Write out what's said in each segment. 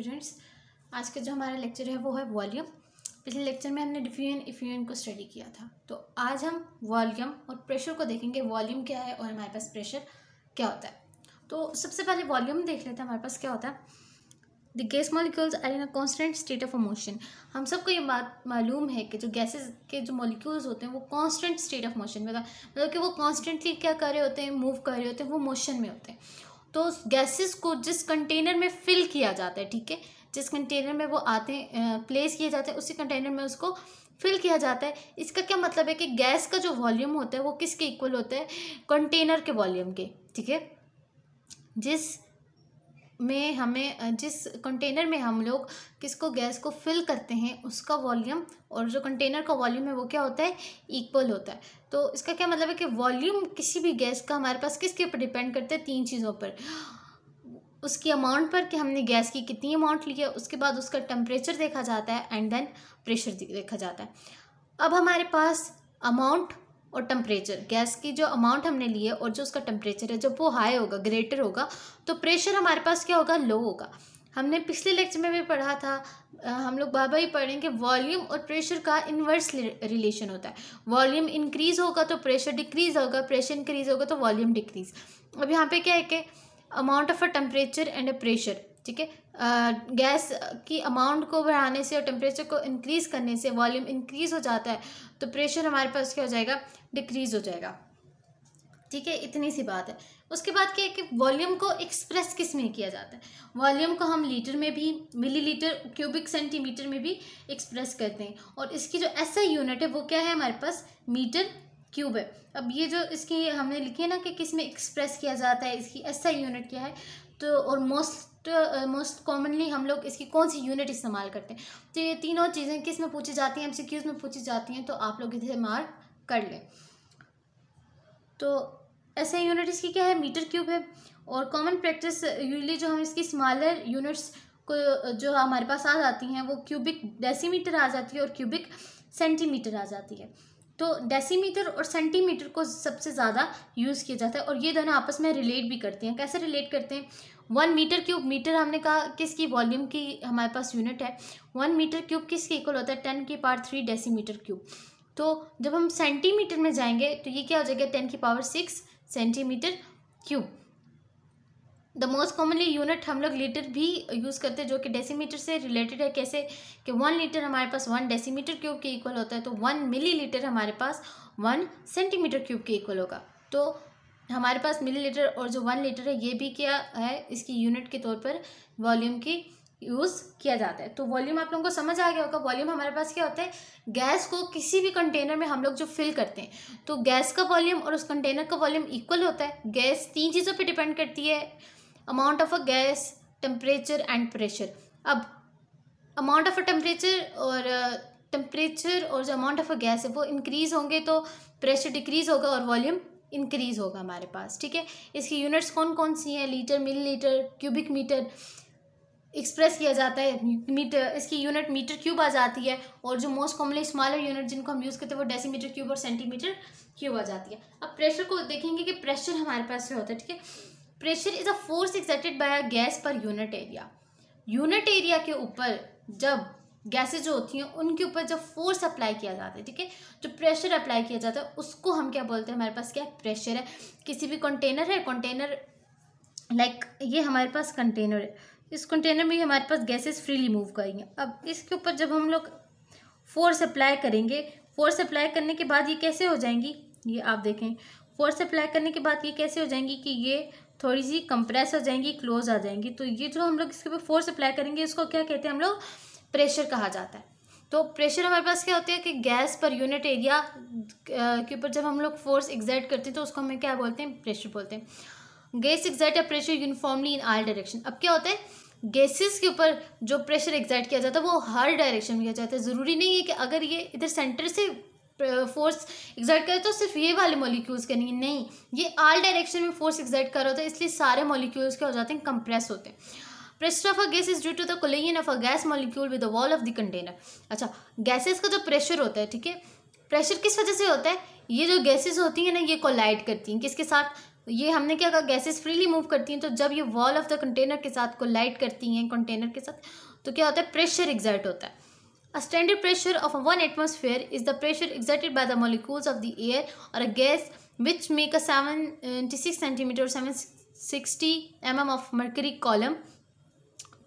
students आज का जो हमारा लेक्चर है वो है वॉल्यूम पिछले लेक्चर में हमने डिफ्यूजन इफ्यूजन को स्टडी किया था तो आज हम वॉल्यूम और प्रेशर को देखेंगे वॉल्यूम क्या है और हमारे पास प्रेशर क्या होता है तो सबसे पहले वॉल्यूम देख लेते हैं हमारे पास क्या होता है the gas molecules are in a constant state of motion हम सबको ये बात मालूम है कि जो गैसेज के जो मॉलिक्यूल्स होते हैं वो कॉन्स्टेंट स्टेट ऑफ मोशन में मतलब कि वो कॉन्स्टेंटली क्या कर रहे होते हैं मूव कर रहे होते हैं वो मोशन में होते हैं तो उस गैसेस को जिस कंटेनर में फिल किया जाता है ठीक है जिस कंटेनर में वो आते हैं प्लेस किए जाते हैं उसी कंटेनर में उसको फिल किया जाता है इसका क्या मतलब है कि गैस का जो वॉल्यूम होता है वो किसके इक्वल होता है कंटेनर के वॉल्यूम के ठीक है जिस में हमें जिस कंटेनर में हम लोग किसको गैस को फिल करते हैं उसका वॉल्यूम और जो कंटेनर का वॉल्यूम है वो क्या होता है इक्वल होता है तो इसका क्या मतलब है कि वॉल्यूम किसी भी गैस का हमारे पास किसके ऊपर डिपेंड करता है तीन चीज़ों पर उसकी अमाउंट पर कि हमने गैस की कितनी अमाउंट ली है उसके बाद उसका टेम्परेचर देखा जाता है एंड देन प्रेशर देखा जाता है अब हमारे पास अमाउंट और टेम्परेचर गैस की जो अमाउंट हमने लिए और जो उसका टेम्परेचर है जब वो हाई होगा ग्रेटर होगा तो प्रेशर हमारे पास क्या होगा लो होगा हमने पिछले लेक्चर में भी पढ़ा था हम लोग बार बार ही पढ़ें कि वॉल्यूम और प्रेशर का इन्वर्स रिलेशन होता है वॉल्यूम इंक्रीज़ होगा तो प्रेशर डिक्रीज़ होगा प्रेशर इंक्रीज़ होगा तो वॉल्यूम डिक्रीज़ अब यहाँ पे क्या है कि amount of a temperature and a pressure ठीक है गैस की अमाउंट को बढ़ाने से और टेम्परेचर को इंक्रीज़ करने से वॉल्यूम इंक्रीज़ हो जाता है तो प्रेशर हमारे पास क्या हो जाएगा डिक्रीज़ हो जाएगा ठीक है इतनी सी बात है उसके बाद क्या है कि वॉल्यूम को एक्सप्रेस किस में किया जाता है वॉल्यूम को हम लीटर में भी मिलीलीटर क्यूबिक सेंटीमीटर में भी एक्सप्रेस करते हैं और इसकी जो ऐसा यूनिट है वो क्या है हमारे पास मीटर क्यूब है अब ये जो इसकी हमने लिखी है ना कि किस में एक्सप्रेस किया जाता है इसकी ऐसा यूनिट क्या है तो और मोस्ट मोस्ट मोस्ट कॉमनली हम लोग इसकी कौन सी यूनिट इस्तेमाल करते हैं तो ये तीनों चीज़ें किस में पूछी जाती हैं एम में पूछी जाती हैं तो आप लोग इसे मार्क कर लें तो ऐसे यूनिट इसकी क्या है मीटर क्यूब है और कॉमन प्रैक्टिस यूजली जो हम इसकी स्मॉलर यूनिट्स को uh, जो हमारे पास आ जाती हैं वो क्यूबिक डेसीमीटर आ जाती है और क्यूबिक सेंटीमीटर आ जाती है तो डेसीमीटर और सेंटीमीटर को सबसे ज़्यादा यूज़ किया जाता है और ये दोनों आपस में रिलेट भी करते हैं कैसे रिलेट करते हैं वन मीटर क्यूब मीटर हमने कहा किसकी वॉल्यूम की हमारे पास यूनिट है वन मीटर क्यूब किसके इक्वल होता है टेन की पावर थ्री डेसीमीटर क्यूब तो जब हम सेंटीमीटर में जाएंगे तो ये क्या हो जाएगा टेन की power six centimetre cube the most commonly unit हम लोग लीटर भी यूज़ करते हैं जो कि डेसीमीटर से रिलेटेड है कैसे कि वन लीटर हमारे पास वन डेसीमीटर क्यूब के इक्वल होता है तो वन मिली लीटर हमारे पास वन सेंटीमीटर क्यूब के इक्वल होगा तो हमारे पास मिलीलीटर और जो वन लीटर है ये भी क्या है इसकी यूनिट के तौर पर वॉल्यूम की यूज़ किया जाता है तो वॉल्यूम आप लोगों को समझ आ गया होगा वॉल्यूम हमारे पास क्या होता है गैस को किसी भी कंटेनर में हम लोग जो फिल करते हैं तो गैस का वॉल्यूम और उस कंटेनर का वॉल्यूम इक्वल होता है गैस तीन चीज़ों पर डिपेंड करती है amount of a gas temperature and pressure अब अमाउंट ऑफ अ टेम्परेचर और टेम्परेचर और जो अमाउंट ऑफ अ गैस है वो इंक्रीज़ होंगे तो प्रेशर डिक्रीज़ होगा और वॉल्यूम इंक्रीज़ होगा हमारे पास ठीक है इसकी यूनिट्स कौन कौन सी हैं litre millilitre cubic metre express किया जाता है मीटर इसकी यूनिट मीटर क्यूब आ जाती है और जो मोस्ट कॉमनली स्मॉलर यूनिट जिनको हम यूज़ करते हैं वो डेसीमीटर क्यूब और सेंटीमीटर क्यूब आ जाती है अब प्रेशर को देखेंगे कि प्रेशर हमारे पास क्या होता है ठीक है pressure is a force exerted by a gas per unit area unit area के ऊपर जब गैसेज जो होती हैं उनके ऊपर जब फोर्स अप्लाई किया जाता है ठीक है जो प्रेशर अप्लाई किया जाता है उसको हम क्या बोलते हैं हमारे पास क्या है प्रेशर है किसी भी कंटेनर है कंटेनर लाइक ये हमारे पास कंटेनर है इस कंटेनर में हमारे पास गैसेस फ्रीली मूव करेंगे अब इसके ऊपर जब हम लोग फोर्स अप्लाई करेंगे फोर्स अप्लाई करने के बाद ये कैसे हो जाएंगी ये आप देखें फोर्स अप्लाई करने के बाद ये कैसे हो जाएंगी कि ये थोड़ी सी कंप्रेस हो जाएंगी क्लोज आ जाएंगी तो ये जो हम लोग इसके ऊपर फोर्स अप्लाई करेंगे इसको क्या कहते हैं हम लोग प्रेशर कहा जाता है तो प्रेशर हमारे पास क्या होता है कि गैस पर यूनिट एरिया के ऊपर जब हम लोग फोर्स एग्जर्ट करते हैं तो उसको हमें क्या बोलते हैं प्रेशर बोलते हैं गैस एग्जर्ट या pressure uniformly in all direction अब क्या होता है गैसेस के ऊपर जो प्रेशर एग्जर्ट किया जाता है वो हर डायरेक्शन में किया जाता है ज़रूरी नहीं है कि अगर ये इधर सेंटर से फोर्स एग्जर्ट करे तो सिर्फ ये वाले मॉलिक्यूल्स करेंगे नहीं ये आल डायरेक्शन में फोर्स एग्जर्ट कर रहा होता है इसलिए सारे मॉलिक्यूल्स क्या हो जाते हैं कंप्रेस होते हैं pressure of a gas is due to the collision of a gas molecule with the wall of the container अच्छा गैसेस का जो प्रेशर होता है ठीक है प्रेशर किस वजह से होता है ये जो गैसेस होती हैं ना ये कोलाइड करती हैं किसके साथ ये हमने क्या कहा गैसेस फ्रीली मूव करती हैं तो जब ये वॉल ऑफ द कंटेनर के साथ कोलाइड करती हैं कंटेनर के साथ तो क्या होता है प्रेशर एग्जर्ट होता है a of one atmosphere is the pressure is the the exerted of the air और a gas which make a which six centimetre seven sixty M M of mercury column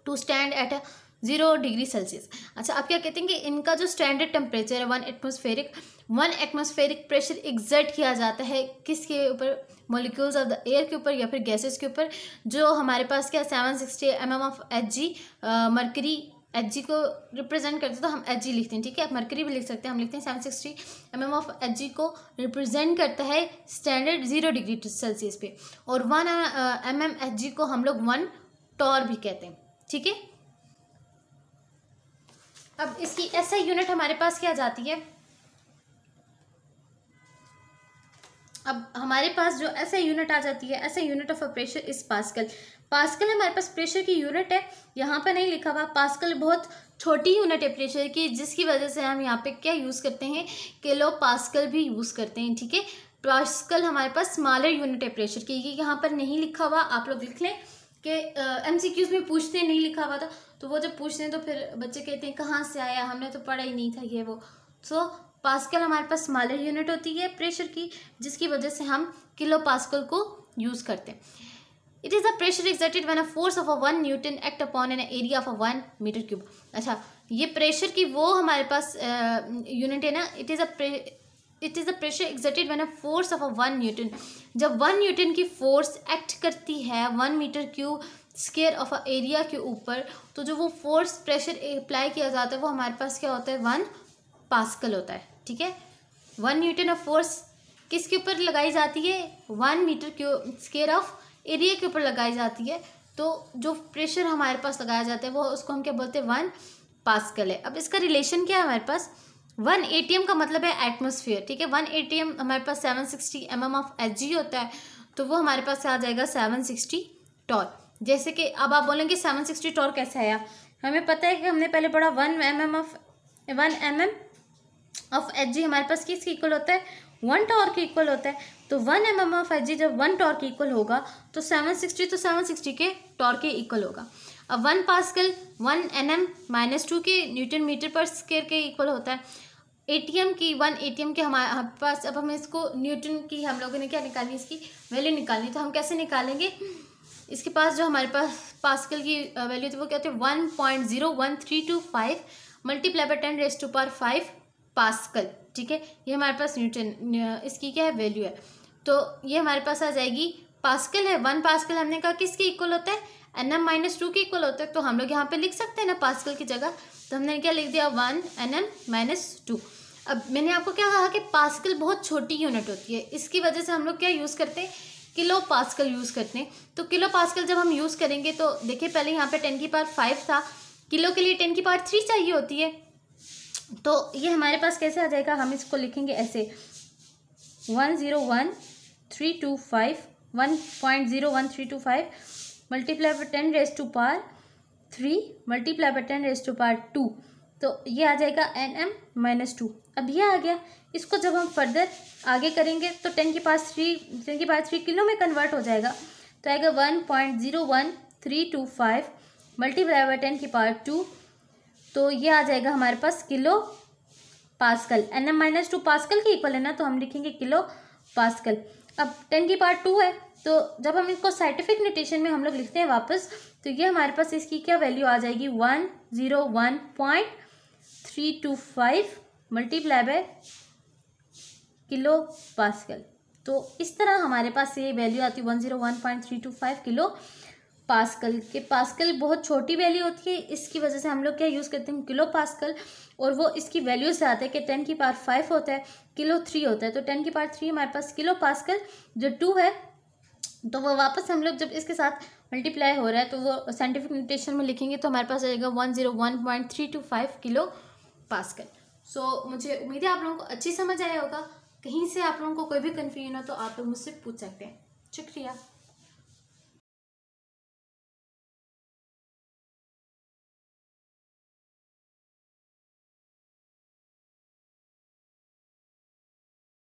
to stand at zero degree Celsius अच्छा आप क्या कहते हैं कि इनका जो standard temperature है one atmospheric one atmospheric pressure exert किया जाता है किसके ऊपर मॉलिक्यूल्स ऑफ द एयर के ऊपर या फिर गैसेस के ऊपर जो हमारे पास क्या seven sixty M M of H G mercury H G को रिप्रेजेंट करते हैं तो हम एच जी लिखते हैं ठीक है आप मरकरी भी लिख सकते हैं हम लिखते हैं seven sixty M M of H G को रिप्रेजेंट करता है स्टैंडर्ड जीरो डिग्री सेल्सियस पे और one M M H G को हम लोग वन टॉर भी कहते हैं ठीक है अब इसकी ऐसा यूनिट हमारे पास क्या जाती है अब हमारे पास जो ऐसा यूनिट आ जाती है ऐसा unit of a pressure is pascal pascal हमारे पास प्रेशर की यूनिट है यहाँ पर नहीं लिखा हुआ पास्कल बहुत छोटी यूनिट है प्रेशर की जिसकी वजह से हम यहाँ पे क्या यूज़ करते हैं किलो पास्कल भी यूज़ करते हैं ठीक है पास्कल हमारे पास स्मॉलर यूनिट है प्रेशर की यहाँ पर नहीं लिखा हुआ आप लोग लिख लें के एम सी क्यूज़ में पूछते नहीं लिखा हुआ था तो वो जब पूछते हैं तो फिर बच्चे कहते हैं कहाँ से आया हमने तो पढ़ा ही नहीं था ये वो सो so, पास्कल हमारे पास स्मॉलर यूनिट होती है प्रेशर की जिसकी वजह से हम किलो पास्कल को यूज़ करते हैं it is the pressure exerted one a force of a one newton act upon an area of a one metre cube अच्छा ये प्रेशर की वो हमारे पास यूनिट है ना it is a it is a pressure exerted one a force of a one newton जब one newton की फोर्स एक्ट करती है one metre cube square of a area के ऊपर तो जो वो फोर्स प्रेशर अप्लाई किया जाता है वो हमारे पास क्या होता है वन पास्कल होता है ठीक है वन न्यूटन ऑफ फोर्स किसके ऊपर लगाई जाती है one metre cube square of area के ऊपर लगाई जाती है तो जो प्रेशर हमारे पास लगाया जाता है वो उसको हम क्या बोलते हैं वन पास्कल है अब इसका रिलेशन क्या है हमारे पास वन ए का मतलब है एटमोसफियर ठीक है वन ए हमारे पास seven sixty M M of H G होता है तो वो हमारे पास आ जाएगा सेवन सिक्सटी टॉर जैसे कि अब आप बोलेंगे सेवन सिक्सटी टॉर कैसा आया हमें पता है कि हमने पहले पढ़ा one M M of one M M of H G हमारे पास किस इक्वल होता है वन टॉर्क इक्वल होता है तो one M M of H G जब वन टॉर के इक्वल होगा तो सेवन सिक्सटी तो सेवन सिक्सटी के टॉर के इक्वल होगा अब one pascal one N M minus two के न्यूटन मीटर पर स्केयर के इक्वल होता है एटीएम की वन एटीएम के हमारे पास अब हमें इसको न्यूटन की हम लोगों ने क्या निकालनी इसकी वैल्यू निकालनी तो हम कैसे निकालेंगे इसके पास जो हमारे पास पास्कल की वैल्यू थी वो क्या होती है one point zero one three two five multiply by ten raise to power five pascal ठीक है ये हमारे पास न्यूटन इसकी क्या है वैल्यू है तो ये हमारे पास आ जाएगी पास्कल है वन पास्कल हमने कहा किसके इक्वल होता है एन एम माइनस टू के इक्वल होता है तो हम लोग यहाँ पे लिख सकते हैं ना पास्कल की जगह तो हमने क्या लिख दिया one N M minus two अब मैंने आपको क्या कहा कि पास्कल बहुत छोटी यूनिट होती है इसकी वजह से हम लोग क्या यूज़ करते हैं किलो पास्कल यूज़ करते हैं तो किलो पास्कल जब हम यूज़ करेंगे तो देखिए पहले यहाँ पे टेन की पावर फाइव था किलो के लिए टेन की पावर थ्री चाहिए होती है तो ये हमारे पास कैसे आ जाएगा हम इसको लिखेंगे ऐसे one zero one three two five one point zero one three two five multiply by ten raise to power three multiply by ten raise to power two तो ये आ जाएगा एन एम माइनस टू अब ये आ गया इसको जब हम फर्दर आगे करेंगे तो टेन के पास थ्री टेन के पास थ्री किलो में कन्वर्ट हो जाएगा तो आएगा one point zero one three two five multiply by ten की पावर टू तो ये आ जाएगा हमारे पास kilo pascal N M minus two pascal के इक्वल है ना तो हम लिखेंगे किलो पास्कल अब टेन की पावर टू है तो जब हम इसको साइंटिफिक नोटेशन में हम लोग लिखते हैं वापस तो ये हमारे पास इसकी क्या वैल्यू आ जाएगी one zero one point three two five multiply by kilo pascal तो इस तरह हमारे पास ये वैल्यू आती है one zero one point three two five kilo pascal के पास्कल बहुत छोटी वैल्यू होती है इसकी वजह से हम लोग क्या यूज़ करते हैं किलो पास्कल और वो इसकी वैल्यू से आते हैं कि टेन की पार फाइव होता है किलो थ्री होता है तो टेन की पार थ्री हमारे पास किलो पास्कल जो टू है तो वो वापस हम लोग जब इसके साथ मल्टीप्लाई हो रहा है तो वो साइंटिफिक नोटेशन में लिखेंगे तो हमारे पास आएगा one zero one point three two five kilo pascal so so, मुझे उम्मीद है आप लोगों को अच्छी समझ आया होगा कहीं से आप लोगों को कोई भी कन्फ्यूजन हो तो आप लोग मुझसे पूछ सकते हैं शुक्रिया